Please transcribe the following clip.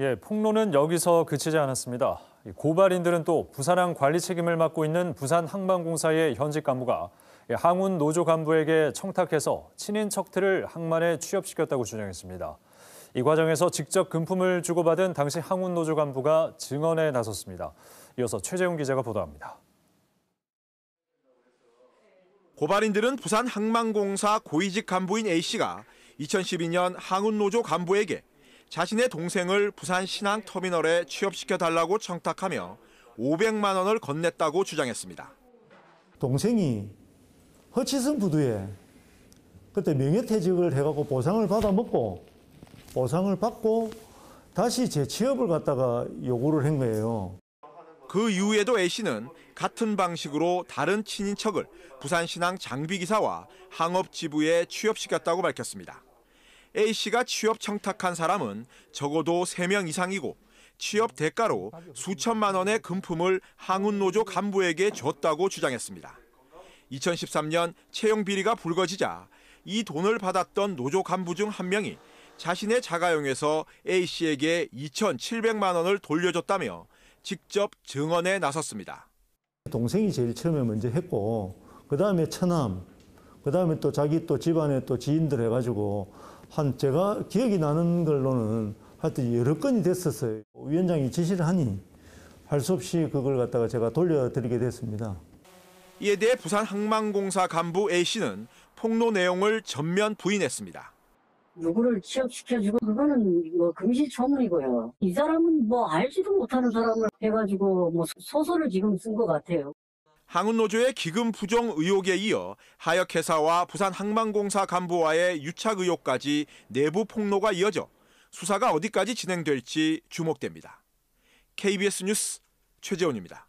예, 폭로는 여기서 그치지 않았습니다. 고발인들은 또 부산항 관리 책임을 맡고 있는 부산항만공사의 현직 간부가 예, 항운 노조 간부에게 청탁해서 친인 척태를 항만에 취업시켰다고 주장했습니다. 이 과정에서 직접 금품을 주고받은 당시 항운 노조 간부가 증언에 나섰습니다. 이어서 최재훈 기자가 보도합니다. 고발인들은 부산항만공사 고위직 간부인 A씨가 2012년 항운노조 간부에게 자신의 동생을 부산 신항터미널에 취업시켜 달라고 청탁하며 500만 원을 건넸다고 주장했습니다. 동생이 허치슨 부두에 그때 명예퇴직을 해갖고 보상을 받아먹고 보상을 받고 다시 재취업을 갖다가 요구를 한 거예요. 그 이후에도 A 씨는 같은 방식으로 다른 친인척을 부산신항 장비기사와 항업지부에 취업시켰다고 밝혔습니다. A씨가 취업 청탁한 사람은 적어도 3명 이상이고 취업 대가로 수천만 원의 금품을 항운노조 간부에게 줬다고 주장했습니다. 2013년 채용 비리가 불거지자 이 돈을 받았던 노조 간부 중 한 명이 자신의 자가용에서 A씨에게 2,700만 원을 돌려줬다며 직접 증언에 나섰습니다. 동생이 제일 처음에 먼저 했고 그다음에 처남, 그다음에 또 자기 또 집안에 또 지인들 해가지고 한 제가 기억이 나는 걸로는 하여튼 여러 건이 됐었어요. 위원장이 지시를 하니 할 수 없이 그걸 갖다가 제가 돌려드리게 됐습니다. 이에 대해 부산항만공사 간부 A씨는 폭로 내용을 전면 부인했습니다. 누구를 취업시켜주고 그거는 뭐 금시초문이고요. 이 사람은 뭐 알지도 못하는 사람을 해가지고 뭐 소설을 지금 쓴 것 같아요. 항운노조의 기금 부정 의혹에 이어 하역회사와 부산항만공사 간부와의 유착 의혹까지 내부 폭로가 이어져 수사가 어디까지 진행될지 주목됩니다. KBS 뉴스 최재원입니다.